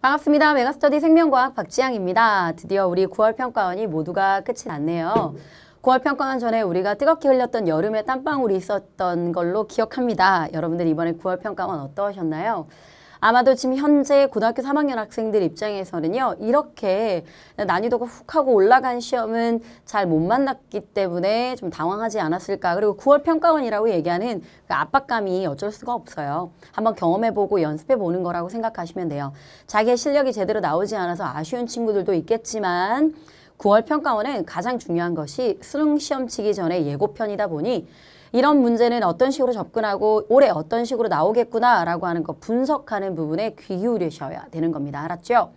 반갑습니다. 메가스터디 생명과학 박지향입니다. 드디어 우리 9월 평가원이 모두가 끝이 났네요. 9월 평가원 전에 우리가 뜨겁게 흘렸던 여름에 땀방울이 있었던 걸로 기억합니다. 여러분들 이번에 9월 평가원 어떠셨나요? 아마도 지금 현재 고등학교 3학년 학생들 입장에서는요. 이렇게 난이도가 훅 하고 올라간 시험은 잘 못 만났기 때문에 좀 당황하지 않았을까. 그리고 9월 평가원이라고 얘기하는 그 압박감이 어쩔 수가 없어요. 한번 경험해보고 연습해보는 거라고 생각하시면 돼요. 자기의 실력이 제대로 나오지 않아서 아쉬운 친구들도 있겠지만 9월 평가원은 가장 중요한 것이 수능 시험 치기 전에 예고편이다 보니 이런 문제는 어떤 식으로 접근하고 올해 어떤 식으로 나오겠구나라고 하는 거 분석하는 부분에 귀 기울이셔야 되는 겁니다. 알았죠?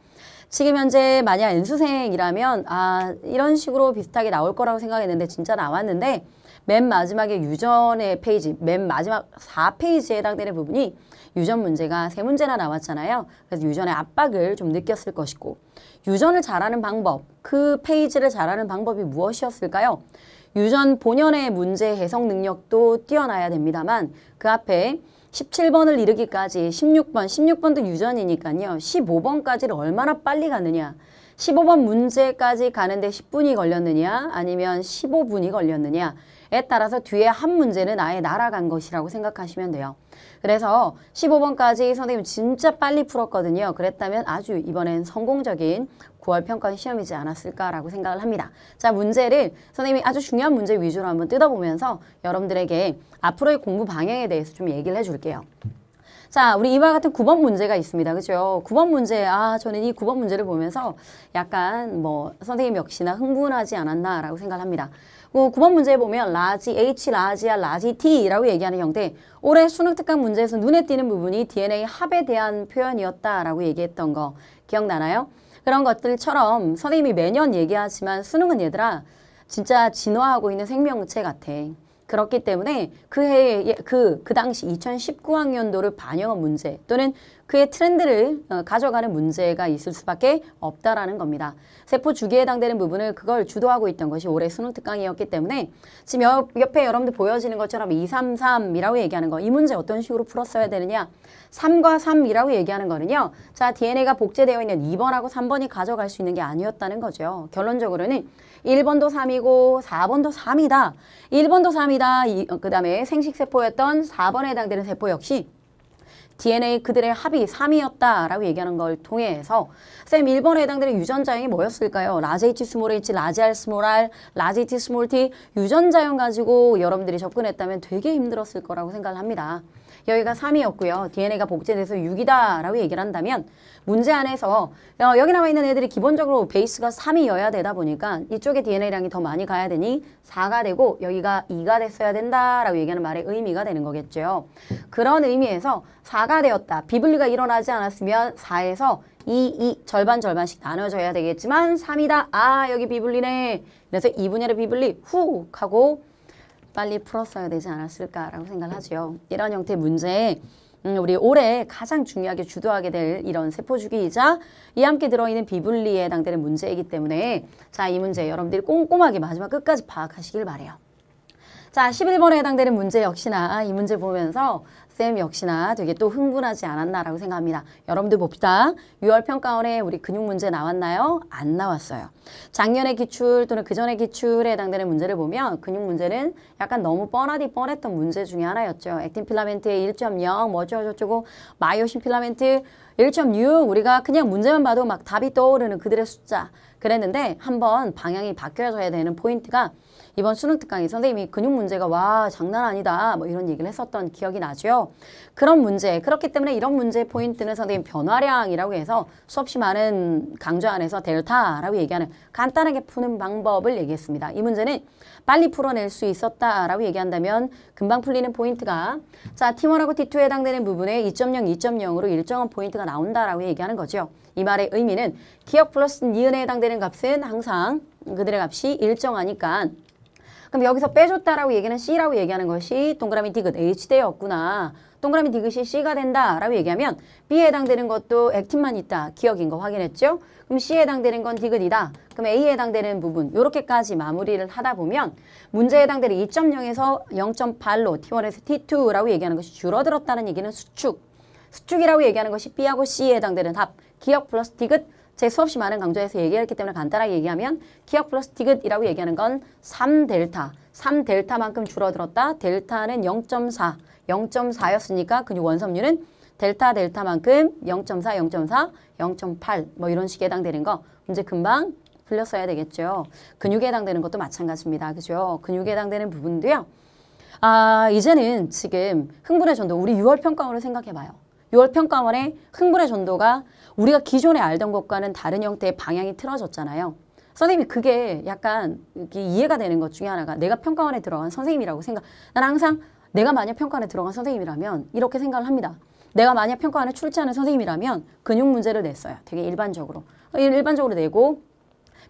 지금 현재 만약 N수생이라면 아 이런 식으로 비슷하게 나올 거라고 생각했는데 진짜 나왔는데 맨 마지막에 유전의 페이지, 맨 마지막 4페이지에 해당되는 부분이 유전 문제가 세 문제나 나왔잖아요. 그래서 유전의 압박을 좀 느꼈을 것이고 유전을 잘하는 방법, 그 페이지를 잘하는 방법이 무엇이었을까요? 유전 본연의 문제 해석 능력도 뛰어나야 됩니다만 그 앞에 17번을 이르기까지 16번, 16번도 유전이니까요. 15번까지를 얼마나 빨리 가느냐. 15번 문제까지 가는데 10분이 걸렸느냐 아니면 15분이 걸렸느냐에 따라서 뒤에 한 문제는 아예 날아간 것이라고 생각하시면 돼요. 그래서 15번까지 선생님 진짜 빨리 풀었거든요. 그랬다면 아주 이번엔 성공적인 9월 평가원 시험이지 않았을까라고 생각을 합니다. 자 문제를 선생님이 아주 중요한 문제 위주로 한번 뜯어보면서 여러분들에게 앞으로의 공부 방향에 대해서 좀 얘기를 해줄게요. 자, 우리 이와 같은 9번 문제가 있습니다. 그죠? 9번 문제, 아, 저는 이 9번 문제를 보면서 약간 뭐, 선생님 역시나 흥분하지 않았나라고 생각합니다. 뭐 그 9번 문제 에 보면 라지 H, 라지 아 라지 T라고 얘기하는 형태 올해 수능 특강 문제에서 눈에 띄는 부분이 DNA 합에 대한 표현이었다라고 얘기했던 거 기억나나요? 그런 것들처럼 선생님이 매년 얘기하지만 수능은 얘들아 진짜 진화하고 있는 생명체 같아. 그렇기 때문에 그 해에 그, 그 당시 2019학년도를 반영한 문제 또는 그의 트렌드를 어, 가져가는 문제가 있을 수밖에 없다라는 겁니다. 세포 주기에 해당되는 부분을 그걸 주도하고 있던 것이 올해 수능 특강이었기 때문에 지금 옆, 에 여러분들 보여지는 것처럼 233이라고 얘기하는 거 이 문제 어떤 식으로 풀었어야 되느냐 3과 3이라고 얘기하는 거는요. 자 DNA가 복제되어 있는 2번하고 3번이 가져갈 수 있는 게 아니었다는 거죠. 결론적으로는 1번도 3이고 4번도 3이다. 1번도 3이다. 어, 그 다음에 생식세포였던 4번에 해당되는 세포 역시 DNA 그들의 합이 3이었다라고 얘기하는 걸 통해서 쌤 1번에 해당되는 유전자형이 뭐였을까요? 라제이티 스몰 H, 라지알 스몰 R, 라제이티 스몰 T 유전자형 가지고 여러분들이 접근했다면 되게 힘들었을 거라고 생각을 합니다. 여기가 3이었고요. DNA가 복제돼서 6이다라고 얘기를 한다면 문제 안에서 어, 여기 나와 있는 애들이 기본적으로 베이스가 3이어야 되다 보니까 이쪽에 DNA량이 더 많이 가야 되니 4가 되고 여기가 2가 됐어야 된다라고 얘기하는 말의 의미가 되는 거겠죠. 그런 의미에서 4가 되었다. 비분리가 일어나지 않았으면 4에서 2, 2 절반 절반씩 나눠져야 되겠지만 3이다. 아 여기 비분리네. 그래서 2분열의 비분리 훅 하고 빨리 풀었어야 되지 않았을까라고 생각을 하죠. 이런 형태의 문제에 음, 우리 올해 가장 중요하게 주도하게 될 이런 세포주기이자 이 함께 들어있는 비분리에 해당되는 문제이기 때문에 자 이 문제 여러분들이 꼼꼼하게 마지막 끝까지 파악하시길 바래요. 자, 11번에 해당되는 문제 역시나 이 문제 보면서 쌤 역시나 되게 또 흥분하지 않았나라고 생각합니다. 여러분들 봅시다. 6월 평가원에 우리 근육 문제 나왔나요? 안 나왔어요. 작년에 기출 또는 그전에 기출에 해당되는 문제를 보면 근육 문제는 약간 너무 뻔하디 뻔했던 문제 중에 하나였죠. 액틴 필라멘트의 1.0, 뭐어쩌저쩌고 마이오신 필라멘트 1.6 우리가 그냥 문제만 봐도 막 답이 떠오르는 그들의 숫자 그랬는데 한번 방향이 바뀌어져야 되는 포인트가 이번 수능 특강에 선생님이 근육 문제가 와 장난 아니다 뭐 이런 얘기를 했었던 기억이 나죠. 그런 문제 그렇기 때문에 이런 문제 의 포인트는 선생님 변화량이라고 해서 수없이 많은 강좌 안에서 델타라고 얘기하는 간단하게 푸는 방법을 얘기했습니다. 이 문제는 빨리 풀어낼 수 있었다라고 얘기한다면 금방 풀리는 포인트가 자 T1하고 T2에 해당되는 부분에 2.0, 2.0으로 일정한 포인트가 나온다라고 얘기하는 거죠. 이 말의 의미는 기억 플러스 니은에 해당되는 값은 항상 그들의 값이 일정하니까 그럼 여기서 빼줬다라고 얘기하는 C라고 얘기하는 것이 동그라미 디귿 H대였구나. 동그라미 디귿이 C가 된다라고 얘기하면 B에 해당되는 것도 액틴만 있다. 기억인 거 확인했죠? 그럼 C에 해당되는 건 디귿이다. 그럼 A에 해당되는 부분 이렇게까지 마무리를 하다 보면 문제에 해당되는 2.0에서 0.8로 T1에서 T2라고 얘기하는 것이 줄어들었다는 얘기는 수축. 수축이라고 얘기하는 것이 B하고 C에 해당되는 답. 기억 플러스 디귿 제가 수없이 많은 강좌에서 얘기했기 때문에 간단하게 얘기하면 기억 플러스 디귿이라고 얘기하는 건 3델타3델타만큼 줄어들었다. 델타는 0.4, 0.4였으니까 근육 원섬유는 델타 델타만큼 0.4, 0.4, 0.8 뭐 이런 식에 해당되는 거 문제 금방 풀렸어야 되겠죠. 근육에 해당되는 것도 마찬가지입니다. 그죠? 근육에 해당되는 부분도요. 아 이제는 지금 흥분의 전도 우리 6월 평가원을 생각해봐요. 6월 평가원의 흥분의 전도가 우리가 기존에 알던 것과는 다른 형태의 방향이 틀어졌잖아요. 선생님이 그게 약간 이해가 되는 것 중에 하나가 내가 평가원에 들어간 선생님이라고 생각. 난 항상 내가 만약 평가원에 들어간 선생님이라면 이렇게 생각을 합니다. 내가 만약 평가원에 출제하는 선생님이라면 근육 문제를 냈어요. 되게 일반적으로. 어, 일반적으로 내고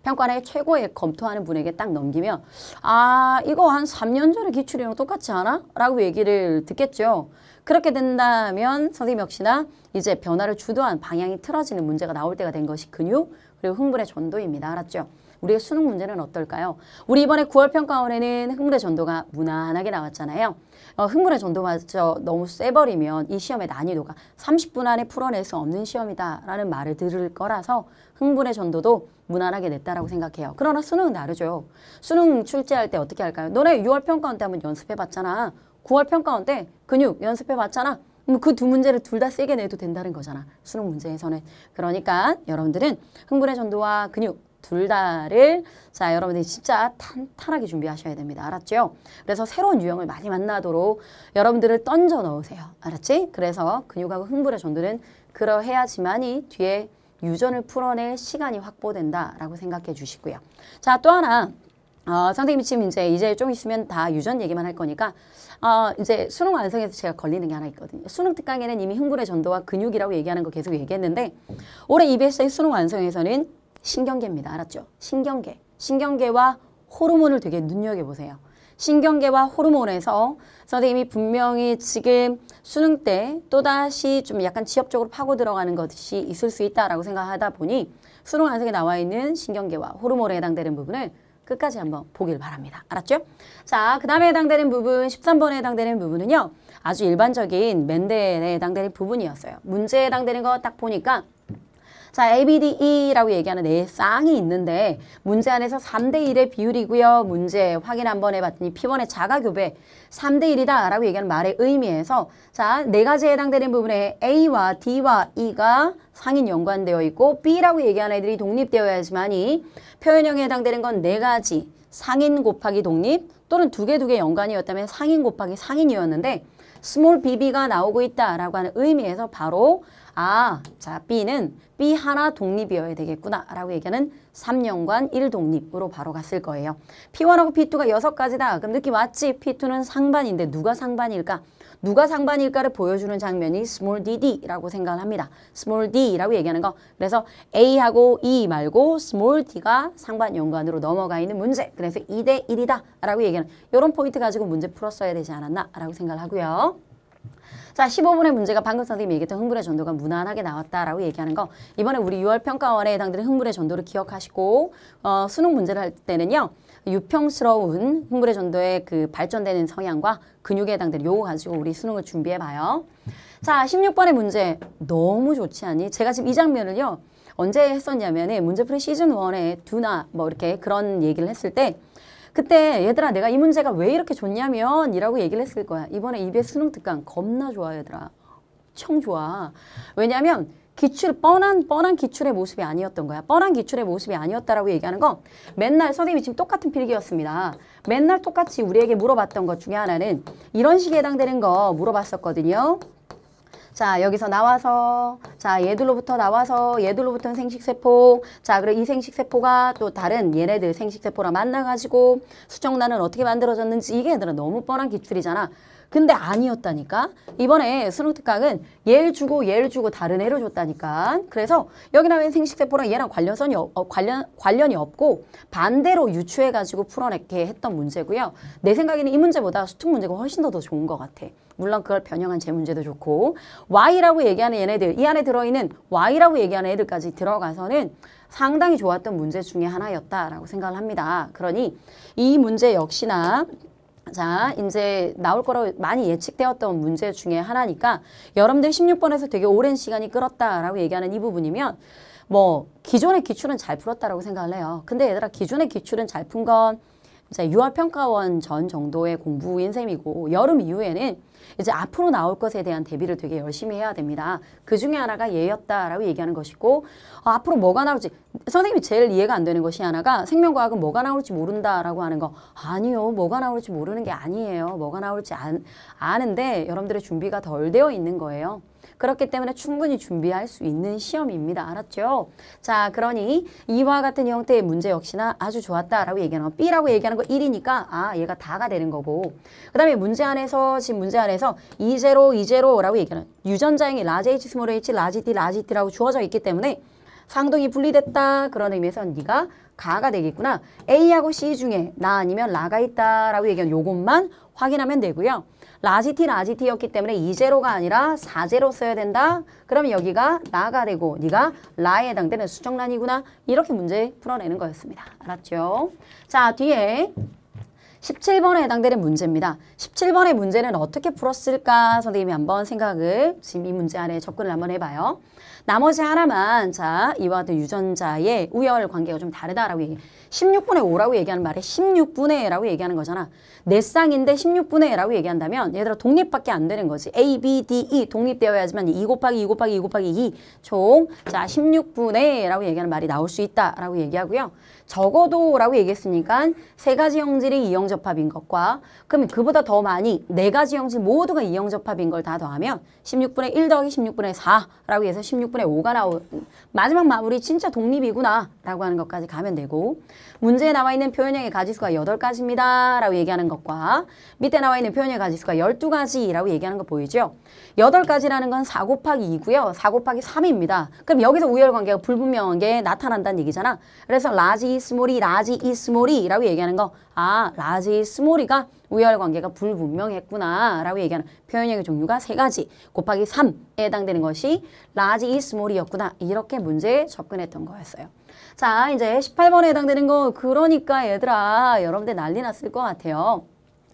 평가의 최고의 검토하는 분에게 딱 넘기면 아 이거 한 3년 전에 기출이랑 똑같지 않아? 라고 얘기를 듣겠죠. 그렇게 된다면 선생님 역시나 이제 변화를 주도한 방향이 틀어지는 문제가 나올 때가 된 것이 근육 그리고 흥분의 전도입니다. 알았죠? 우리의 수능 문제는 어떨까요? 우리 이번에 9월 평가원에는 흥분의 전도가 무난하게 나왔잖아요. 어, 흥분의 전도마저 너무 세버리면 이 시험의 난이도가 30분 안에 풀어낼 수 없는 시험이다라는 말을 들을 거라서 흥분의 전도도 무난하게 냈다라고 생각해요. 그러나 수능은 다르죠. 수능 출제할 때 어떻게 할까요? 너네 6월 평가원 때 한번 연습해봤잖아. 9월 평가원 때 근육 연습해봤잖아. 그두 그 문제를 둘 다 세게 내도 된다는 거잖아. 수능 문제에서는. 그러니까 여러분들은 흥분의 전도와 근육 둘 다를 자 여러분들이 진짜 탄탄하게 준비하셔야 됩니다. 알았죠? 그래서 새로운 유형을 많이 만나도록 여러분들을 던져 넣으세요. 알았지? 그래서 근육하고 흥분의 전도는 그러해야지만이 뒤에 유전을 풀어낼 시간이 확보된다라고 생각해 주시고요. 자, 또 하나 어, 선생님이 지금 이제 이제 좀 있으면 다 유전 얘기만 할 거니까 어, 이제 수능 완성에서 제가 걸리는 게 하나 있거든요. 수능 특강에는 이미 흥분의 전도와 근육이라고 얘기하는 거 계속 얘기했는데 올해 EBS의 수능 완성에서는 신경계입니다. 알았죠? 신경계. 신경계와 호르몬을 되게 눈여겨보세요. 신경계와 호르몬에서 선생님이 분명히 지금 수능 때 또다시 좀 약간 지역적으로 파고 들어가는 것이 있을 수 있다라고 생각하다 보니 수능 안색에 나와 있는 신경계와 호르몬에 해당되는 부분을 끝까지 한번 보길 바랍니다. 알았죠? 자, 그 다음에 해당되는 부분, 13번에 해당되는 부분은요. 아주 일반적인 맨델에 해당되는 부분이었어요. 문제에 해당되는 거 딱 보니까 자, ABDE라고 얘기하는 네 쌍이 있는데 문제 안에서 3대 1의 비율이고요. 문제 확인 한번 해봤더니 P1의 자가교배 3 대 1이다라고 얘기하는 말의 의미에서 자, 네 가지에 해당되는 부분에 A와 D와 E가 상인 연관되어 있고 B라고 얘기하는 애들이 독립되어야지만 이 표현형에 해당되는 건 네 가지 상인 곱하기 독립 또는 두 개 두 개 연관이었다면 상인 곱하기 상인이었는데 스몰 bb가 나오고 있다라고 하는 의미에서 바로 아, 자 b는 b 하나 독립이어야 되겠구나라고 얘기하는 3년관 1독립으로 바로 갔을 거예요. p1하고 p2가 6가지다. 그럼 느낌 왔지? p2는 상반인데 누가 상반일까? 누가 상반일까를 보여주는 장면이 small dd라고 생각을 합니다. small d라고 얘기하는 거. 그래서 a하고 e 말고 small d가 상반 연관으로 넘어가 있는 문제. 그래서 2대 1이다 라고 얘기하는 이런 포인트 가지고 문제 풀었어야 되지 않았나 라고 생각을 하고요. 자, 15분의 문제가 방금 선생님이 얘기했던 흥분의 전도가 무난하게 나왔다라고 얘기하는 거 이번에 우리 6월 평가원에 해당되는 흥분의 전도를 기억하시고 어, 수능 문제를 할 때는요. 유평스러운 흥분의 전도의 그 발전되는 성향과 근육에 해당되는 요거 가지고 우리 수능을 준비해봐요. 자, 16번의 문제 너무 좋지 않니? 제가 지금 이 장면을요. 언제 했었냐면 은 문제풀이 시즌 원에 두나 뭐 이렇게 그런 얘기를 했을 때 그때 얘들아 내가 이 문제가 왜 이렇게 좋냐면 이라고 얘기를 했을 거야. 이번에 입에 수능 특강 겁나 좋아 얘들아. 청 좋아. 왜냐면 기출 뻔한 뻔한 기출의 모습이 아니었던 거야. 뻔한 기출의 모습이 아니었다라고 얘기하는 거 맨날 선생님이 지금 똑같은 필기였습니다. 맨날 똑같이 우리에게 물어봤던 것 중에 하나는 이런 식에 해당되는 거 물어봤었거든요. 자 여기서 나와서 자 얘들로부터 나와서 얘들로부터 생식세포 자 그리고 이 생식세포가 또 다른 얘네들 생식세포랑 만나가지고 수정란은 어떻게 만들어졌는지 이게 얘들아 너무 뻔한 기출이잖아 근데 아니었다니까. 이번에 수능특강은 얘를 주고 얘를 주고 다른 애를 줬다니까. 그래서 여기 나온 생식세포랑 얘랑 관련성이 어, 관련 관련이 없고 반대로 유추해 가지고 풀어내게 했던 문제고요. 내 생각에는 이 문제보다 수특 문제가 훨씬 더더 더 좋은 것 같아. 물론 그걸 변형한 제 문제도 좋고 Y라고 얘기하는 얘네들 이 안에 들어있는 Y라고 얘기하는 애들까지 들어가서는 상당히 좋았던 문제 중에 하나였다라고 생각을 합니다. 그러니 이 문제 역시나 자, 이제 나올 거라고 많이 예측되었던 문제 중에 하나니까 여러분들 16번에서 되게 오랜 시간이 끌었다라고 얘기하는 이 부분이면 뭐 기존의 기출은 잘 풀었다라고 생각을 해요. 근데 얘들아 기존의 기출은 잘푼건 이제 6월 평가원 전 정도의 공부인 셈이고 여름 이후에는 이제 앞으로 나올 것에 대한 대비를 되게 열심히 해야 됩니다. 그 중에 하나가 예였다라고 얘기하는 것이고 아, 앞으로 뭐가 나올지 선생님이 제일 이해가 안 되는 것이 하나가 생명과학은 뭐가 나올지 모른다라고 하는 거 아니요 뭐가 나올지 모르는 게 아니에요 뭐가 나올지 안, 아는데 여러분들의 준비가 덜 되어 있는 거예요. 그렇기 때문에 충분히 준비할 수 있는 시험입니다. 알았죠? 자, 그러니 이와 같은 형태의 문제 역시나 아주 좋았다라고 얘기하는 거 B라고 얘기하는 거 1이니까 아, 얘가 다가 되는 거고 그 다음에 문제 안에서 지금 문제 안에서 이제로 이제로라고 얘기하는 유전자형이 라지 H, 스몰 H, 라지 D, 라지 D라고 주어져 있기 때문에 상동이 분리됐다 그런 의미에서 네가 가가 되겠구나. A하고 C 중에 나 아니면 라가 있다라고 얘기한 요것만 확인하면 되고요. 라지티 라지티였기 때문에 이제로가 아니라 사제로 써야 된다. 그럼 여기가 나가 되고 네가 라에 해당되는 수정란이구나. 이렇게 문제 풀어내는 거였습니다. 알았죠? 자, 뒤에 십칠 번에 해당되는 문제입니다. 십칠 번의 문제는 어떻게 풀었을까 선생님이 한번 생각을 지금 이 문제 안에 접근을 한번 해봐요. 나머지 하나만 자 이와 같은 유전자의 우열 관계가 좀 다르다라고 얘기 해 십육 분의오라고 얘기하는 말에 십육 분의라고 얘기하는 거잖아. 내 쌍인데 십육 분의라고 얘기한다면 얘들아 독립밖에 안 되는 거지. A, B, D, E 독립되어야지만 이 곱하기 이 곱하기 이 곱하기 이 총 자 십육 분의라고 얘기하는 말이 나올 수 있다라고 얘기하고요. 적어도 라고 얘기했으니까 세 가지 형질이 이형접합인 것과 그럼 그보다 더 많이 네 가지 형질 모두가 이형접합인 걸 다 더하면 16분의 1 더하기 16분의 4라고 해서 16분의 5가 나오 마지막 마무리 진짜 독립이구나 라고 하는 것까지 가면 되고 문제에 나와 있는 표현형의 가지수가 8가지입니다 라고 얘기하는 것과 밑에 나와 있는 표현형의 가지수가 12가지라고 얘기하는 거 보이죠? 8가지라는 건4 곱하기 2고요. 4 곱하기 3입니다. 그럼 여기서 우열관계가 불분명한 게 나타난다는 얘기잖아. 그래서 라지 스몰이 라지 이 스몰이라고 얘기하는 거 아 라지 스몰이가 우열 관계가 불분명했구나 라고 얘기하는 표현형의 종류가 세 가지 곱하기 삼에 해당되는 것이 라지 이 스몰이었구나 이렇게 문제에 접근했던 거였어요. 자 이제 십팔 번에 해당되는 거 그러니까 얘들아 여러분들 난리 났을 것 같아요.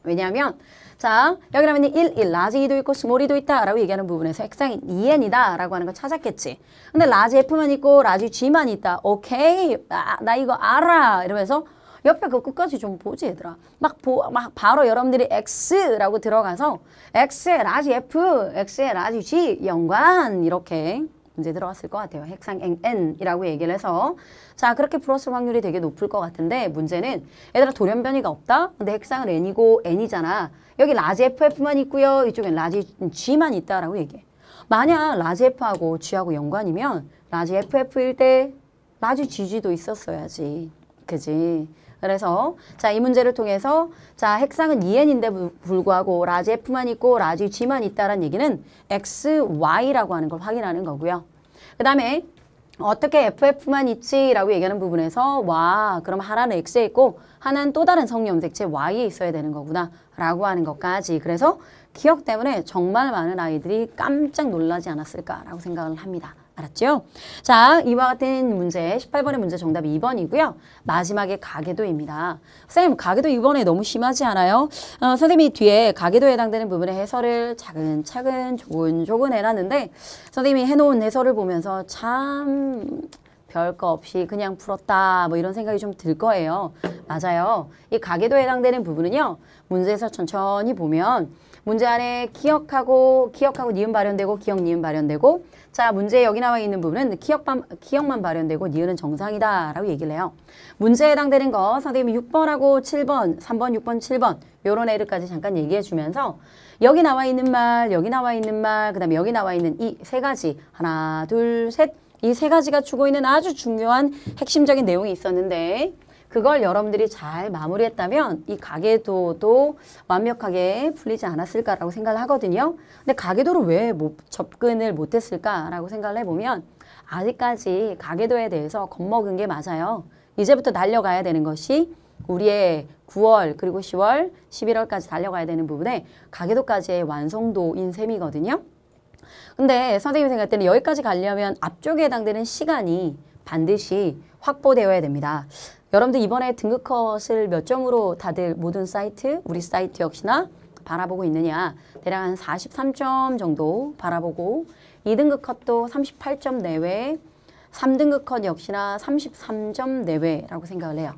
왜냐하면 자, 여기 라면은 1, 1, 라지 이도 있고 스몰 2도 있다 라고 얘기하는 부분에서 핵상이 2n이다 라고 하는 걸 찾았겠지. 근데 라지 F만 있고 라지 G만 있다. 오케이, 아, 나 이거 알아 이러면서 옆에 그 끝까지 좀 보지 얘들아. 막, 보, 막 바로 여러분들이 X라고 들어가서 X에 라지 F, X에 라지 G 연관 이렇게 문제 들어왔을 것 같아요. 핵상 N이라고 얘기를 해서 자 그렇게 플었을 확률이 되게 높을 것 같은데 문제는 얘들아 돌연변이가 없다? 근데 핵상은 N이고 N이잖아. 여기 라지 FF만 있고요. 이쪽엔 라지 G만 있다라고 얘기해. 만약 라지 F하고 G하고 연관이면 라지 FF일 때 라지 GG도 있었어야지. 그지? 그래서 자 이 문제를 통해서 자 핵상은 2n인데 불구하고 라지 F만 있고 라지 G만 있다라는 얘기는 X, Y라고 하는 걸 확인하는 거고요. 그 다음에 어떻게 FF만 있지? 라고 얘기하는 부분에서 와 그럼 하나는 X에 있고 하나는 또 다른 성염색체 Y에 있어야 되는 거구나 라고 하는 것까지 그래서 기억 때문에 정말 많은 아이들이 깜짝 놀라지 않았을까라고 생각을 합니다. 알았죠? 자, 이와 같은 문제, 18번의 문제 정답이 2번이고요. 마지막에 가계도입니다. 선생님, 가계도 이번에 너무 심하지 않아요? 어, 선생님이 뒤에 가계도에 해당되는 부분의 해설을 차근차근 조근조근 해놨는데 선생님이 해놓은 해설을 보면서 참 별거 없이 그냥 풀었다 뭐 이런 생각이 좀 들 거예요. 맞아요. 이 가계도에 해당되는 부분은요. 문제에서 천천히 보면 문제 안에 기억하고 기억하고 니은 발현되고 기억 니은 발현되고 자 문제 여기 나와 있는 부분은 기억만, 기억만 발현되고 니은은 정상이다 라고 얘기를 해요. 문제에 해당되는 거 선생님이 6번하고 7번, 3번, 6번, 7번 요런 애들까지 잠깐 얘기해 주면서 여기 나와 있는 말, 여기 나와 있는 말, 그 다음에 여기 나와 있는 이 세 가지 하나, 둘, 셋 이세 가지가 주고 있는 아주 중요한 핵심적인 내용이 있었는데 그걸 여러분들이 잘 마무리했다면 이 가계도도 완벽하게 풀리지 않았을까라고 생각을 하거든요. 근데 가계도를 왜 못, 접근을 못했을까라고 생각을 해보면 아직까지 가계도에 대해서 겁먹은 게 맞아요. 이제부터 달려가야 되는 것이 우리의 9월 그리고 10월, 11월까지 달려가야 되는 부분에 가계도까지의 완성도인 셈이거든요. 근데 선생님 생각 할 때는 여기까지 가려면 앞쪽에 해당되는 시간이 반드시 확보되어야 됩니다. 여러분들 이번에 등급 컷을 몇 점으로 다들 모든 사이트, 우리 사이트 역시나 바라보고 있느냐 대략 한 43점 정도 바라보고 2등급 컷도 38점 내외 3등급 컷 역시나 33점 내외라고 생각을 해요.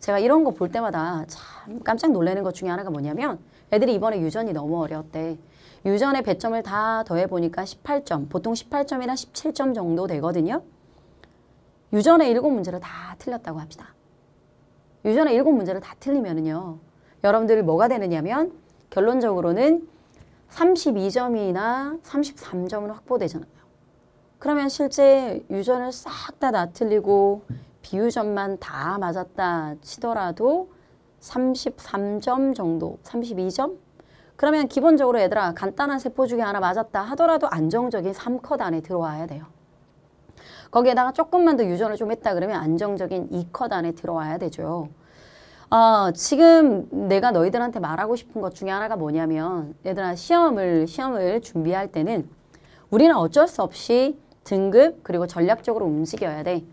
제가 이런 거 볼 때마다 참 깜짝 놀라는 것 중에 하나가 뭐냐면 애들이 이번에 유전이 너무 어려웠대. 유전의 배점을 다 더해보니까 18점, 보통 18점이나 17점 정도 되거든요. 유전의 7문제를 다 틀렸다고 합시다. 유전의 7문제를 다 틀리면은요. 여러분들 뭐가 되느냐면 결론적으로는 32점이나 33점은 확보되잖아요. 그러면 실제 유전을 싹 다 다 틀리고 비유전만 다 맞았다 치더라도 33점 정도, 32점 그러면 기본적으로 얘들아 간단한 세포 중에 하나 맞았다 하더라도 안정적인 3컷 안에 들어와야 돼요. 거기에다가 조금만 더 유전을 좀 했다 그러면 안정적인 2컷 안에 들어와야 되죠. 어, 지금 내가 너희들한테 말하고 싶은 것 중에 하나가 뭐냐면 얘들아 시험을 시험을 준비할 때는 우리는 어쩔 수 없이 등급 그리고 전략적으로 움직여야 돼.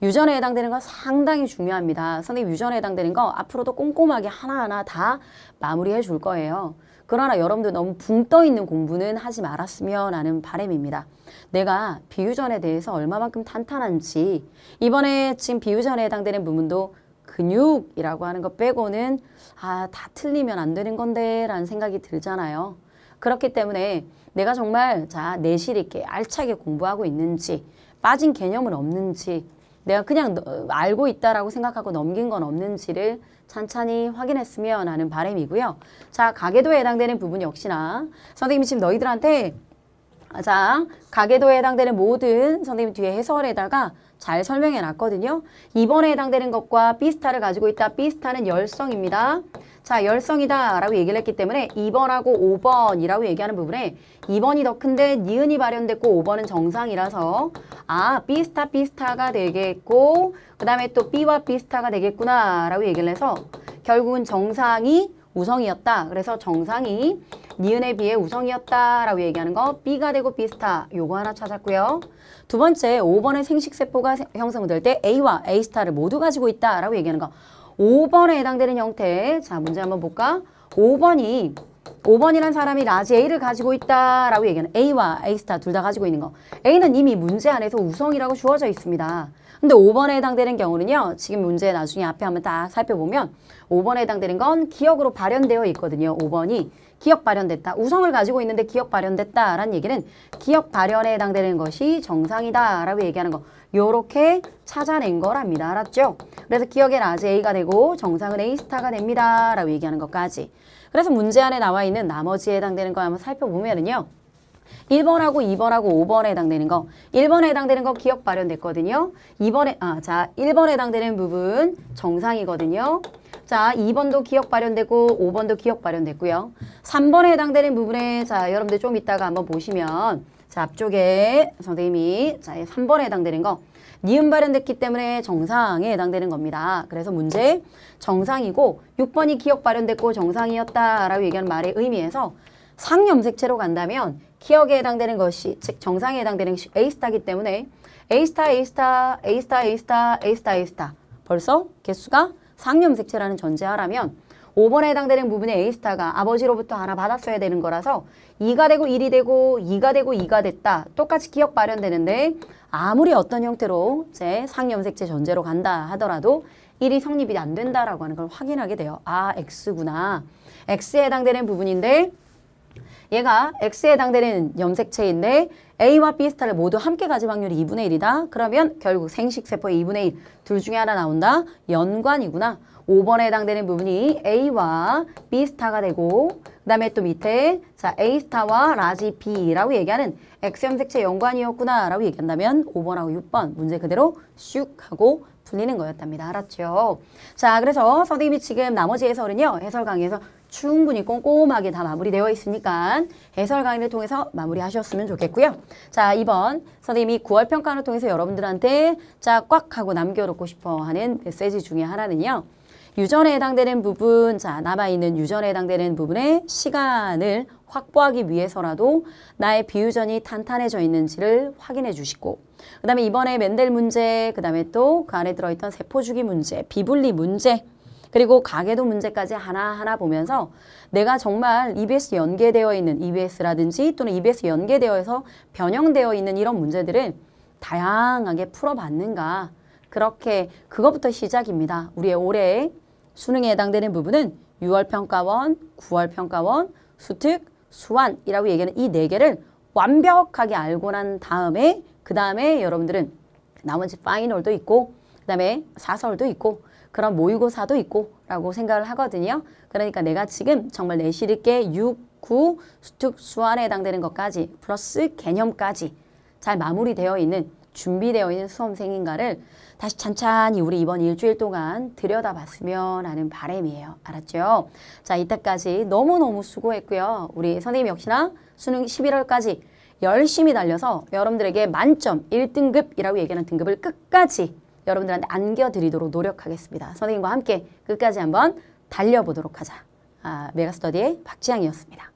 유전에 해당되는 건 상당히 중요합니다. 선생님 유전에 해당되는 거 앞으로도 꼼꼼하게 하나하나 다 마무리해 줄 거예요. 그러나 여러분들 너무 붕 떠 있는 공부는 하지 말았으면 하는 바람입니다. 내가 비유전에 대해서 얼마만큼 탄탄한지 이번에 지금 비유전에 해당되는 부분도 근육이라고 하는 것 빼고는 아다 틀리면 안 되는 건데 라는 생각이 들잖아요. 그렇기 때문에 내가 정말 자 내실 있게 알차게 공부하고 있는지 빠진 개념은 없는지 내가 그냥 알고 있다라고 생각하고 넘긴 건 없는지를 찬찬히 확인했으면 하는 바람이고요. 자, 가계도에 해당되는 부분 역시나 선생님이 지금 너희들한테 아, 자, 가계도에 해당되는 모든 선생님 뒤에 해설에다가 잘 설명해 놨거든요. 2번에 해당되는 것과 비스타를 가지고 있다. 비스타는 열성입니다. 자, 열성이다 라고 얘기를 했기 때문에 2번하고 5번이라고 얘기하는 부분에 2번이 더 큰데 니은이 발현됐고 5번은 정상이라서 아, 비스타 비스타가 되겠고 그 다음에 또 B와 비스타가 되겠구나 라고 얘기를 해서 결국은 정상이 우성이었다. 그래서 정상이 니은에 비해 우성이었다라고 얘기하는 거 B가 되고 비슷하. 요거 하나 찾았고요. 두 번째 5번의 생식세포가 형성될 때 A와 A스타를 모두 가지고 있다라고 얘기하는 거 5번에 해당되는 형태 자 문제 한번 볼까? 5번이 5번이란 사람이 라지 A를 가지고 있다라고 얘기하는 A와 A스타 둘 다 가지고 있는 거 A는 이미 문제 안에서 우성이라고 주어져 있습니다. 근데 5번에 해당되는 경우는요. 지금 문제 나중에 앞에 한번 다 살펴보면 5번에 해당되는 건 기억으로 발현되어 있거든요. 5번이 기억 발현됐다. 우성을 가지고 있는데 기억 발현됐다라는 얘기는 기억 발현에 해당되는 것이 정상이다라고 얘기하는 거. 요렇게 찾아낸 거랍니다. 알았죠? 그래서 기억의 라지 A가 되고 정상은 A스타가 됩니다. 라고 얘기하는 것까지. 그래서 문제 안에 나와 있는 나머지에 해당되는 거 한번 살펴보면은요. 1번하고 2번하고 5번에 해당되는 거 1번에 해당되는 거 기억 발현됐거든요. 2번에 아, 자, 1번에 해당되는 부분 정상이거든요. 자, 2번도 기억 발현되고 5번도 기억 발현됐고요. 3번에 해당되는 부분에 자, 여러분들 좀 이따가 한번 보시면 자, 앞쪽에 선생님이 자, 3번에 해당되는 거 니은 발현됐기 때문에 정상에 해당되는 겁니다. 그래서 문제 정상이고 6번이 기억 발현됐고 정상이었다라고 얘기하는 말의 의미에서 상염색체로 간다면 기억에 해당되는 것이 즉 정상에 해당되는 것이 A스타기 때문에 A스타, A스타, A스타, A스타, A스타, A스타 벌써 개수가 상염색체라는 전제하라면 5번에 해당되는 부분의 A스타가 아버지로부터 하나 받았어야 되는 거라서 2가 되고 1이 되고 2가 되고 2가 됐다. 똑같이 기억 발현되는데 아무리 어떤 형태로 제 상염색체 전제로 간다 하더라도 1이 성립이 안 된다라고 하는 걸 확인하게 돼요. 아, X구나. X에 해당되는 부분인데 얘가 X에 해당되는 염색체인데 A와 B스타를 모두 함께 가질 확률이 2분의 1이다. 그러면 결국 생식세포의 2분의 1둘 중에 하나 나온다. 연관이구나. 5번에 해당되는 부분이 A와 B스타가 되고 그 다음에 또 밑에 자 A스타와 라지 B라고 얘기하는 X염색체 연관이었구나 라고 얘기한다면 5번하고 6번 문제 그대로 슉 하고 풀리는 거였답니다. 알았죠? 자 그래서 선생님이 지금 나머지 해설은요. 해설 강의에서 충분히 꼼꼼하게 다 마무리되어 있으니까 해설 강의를 통해서 마무리하셨으면 좋겠고요. 자, 이번 선생님이 9월 평가를 통해서 여러분들한테 자, 꽉 하고 남겨놓고 싶어 하는 메시지 중에 하나는요. 유전에 해당되는 부분, 자 남아있는 유전에 해당되는 부분의 시간을 확보하기 위해서라도 나의 비유전이 탄탄해져 있는지를 확인해 주시고 그 다음에 이번에 맨델 문제, 그 다음에 또 그 안에 들어있던 세포주기 문제, 비분리 문제 그리고 가계도 문제까지 하나하나 보면서 내가 정말 EBS 연계되어 있는 EBS라든지 또는 EBS 연계되어서 변형되어 있는 이런 문제들을 다양하게 풀어봤는가 그렇게 그것부터 시작입니다. 우리의 올해 수능에 해당되는 부분은 6월 평가원, 9월 평가원, 수특, 수완이라고 얘기하는 이 네 개를 완벽하게 알고 난 다음에 그 다음에 여러분들은 나머지 파이널도 있고 그다음에 사설도 있고 그런 모의고사도 있고 라고 생각을 하거든요. 그러니까 내가 지금 정말 내실 있게 6, 9, 수특, 수안에 해당되는 것까지 플러스 개념까지 잘 마무리되어 있는 준비되어 있는 수험생인가를 다시 찬찬히 우리 이번 일주일 동안 들여다봤으면 하는 바람이에요. 알았죠? 자, 이때까지 너무너무 수고했고요. 우리 선생님 역시나 수능 11월까지 열심히 달려서 여러분들에게 만점 1등급이라고 얘기하는 등급을 끝까지 여러분들한테 안겨드리도록 노력하겠습니다. 선생님과 함께 끝까지 한번 달려보도록 하자. 아, 메가스터디의 박지향이었습니다.